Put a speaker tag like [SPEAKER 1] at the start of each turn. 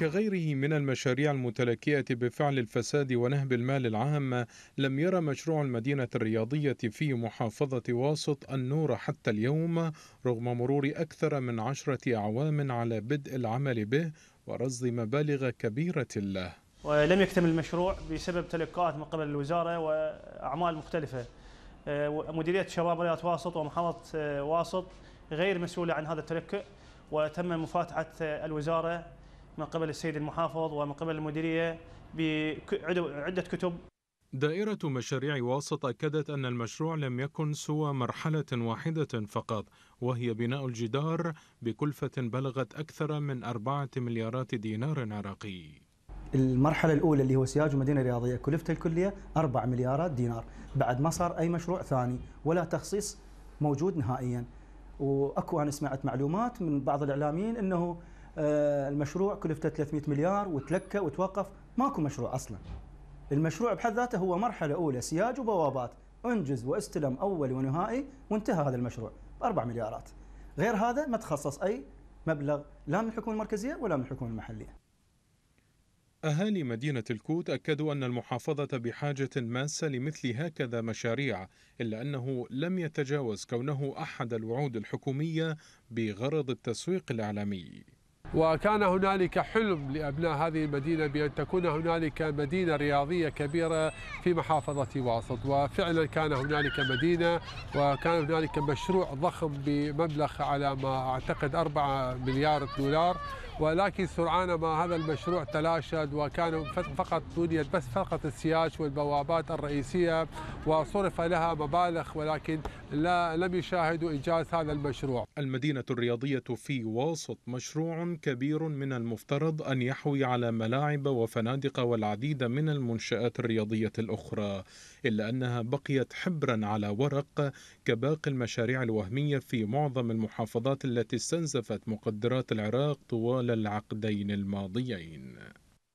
[SPEAKER 1] كغيره من المشاريع المتلكية بفعل الفساد ونهب المال العام لم يرى مشروع المدينة الرياضية في محافظة واسط النور حتى اليوم رغم مرور أكثر من عشرة أعوام على بدء العمل به ورصد مبالغ كبيرة له
[SPEAKER 2] ولم يكتمل المشروع بسبب تلقاءات من قبل الوزارة وأعمال مختلفة آه، مديرية شباب رياض واسط ومحافظة آه، واسط غير مسؤولة عن هذا التلكئ وتم مفاتحة آه، الوزارة من قبل السيد المحافظ ومن قبل المديرية بعدة كتب
[SPEAKER 1] دائرة مشاريع واسط أكدت أن المشروع لم يكن سوى مرحلة واحدة فقط وهي بناء الجدار بكلفة بلغت أكثر من أربعة مليارات دينار عراقي
[SPEAKER 3] المرحلة الأولى اللي هو سياج مدينة رياضية كلفته الكلية 4 مليارات دينار بعد ما صار أي مشروع ثاني ولا تخصيص موجود نهائيا وأكو أنا سمعت معلومات من بعض الإعلاميين أنه آه، المشروع كلفته 300 مليار وتلكى وتوقف ماكو مشروع اصلا المشروع بحد ذاته هو مرحله اولى سياج وبوابات انجز واستلم اولي ونهائي وانتهى هذا المشروع اربع مليارات غير هذا ما تخصص اي مبلغ لا من الحكومه المركزيه ولا من الحكومه المحليه
[SPEAKER 1] أهالي مدينة الكوت أكدوا أن المحافظة بحاجة ماسة لمثل هكذا مشاريع إلا أنه لم يتجاوز كونه أحد الوعود الحكومية بغرض التسويق الإعلامي وكان هنالك
[SPEAKER 4] حلم لأبناء هذه المدينة بأن تكون هنالك مدينة رياضية كبيرة في محافظة واسط وفعلا كان هنالك مدينة وكان هنالك مشروع ضخم بمبلغ على ما أعتقد 4 مليار دولار ولكن سرعان ما هذا المشروع تلاشد وكان فقط بنيت بس فقط السياج والبوابات الرئيسية وصرف لها مبالغ ولكن لا لم يشاهدوا إنجاز
[SPEAKER 1] هذا المشروع المدينة الرياضية في وسط مشروع كبير من المفترض أن يحوي على ملاعب وفنادق والعديد من المنشآت الرياضية الأخرى إلا أنها بقيت حبرا على ورق كباقي المشاريع الوهمية في معظم المحافظات التي استنزفت مقدرات العراق طوال العقدين الماضيين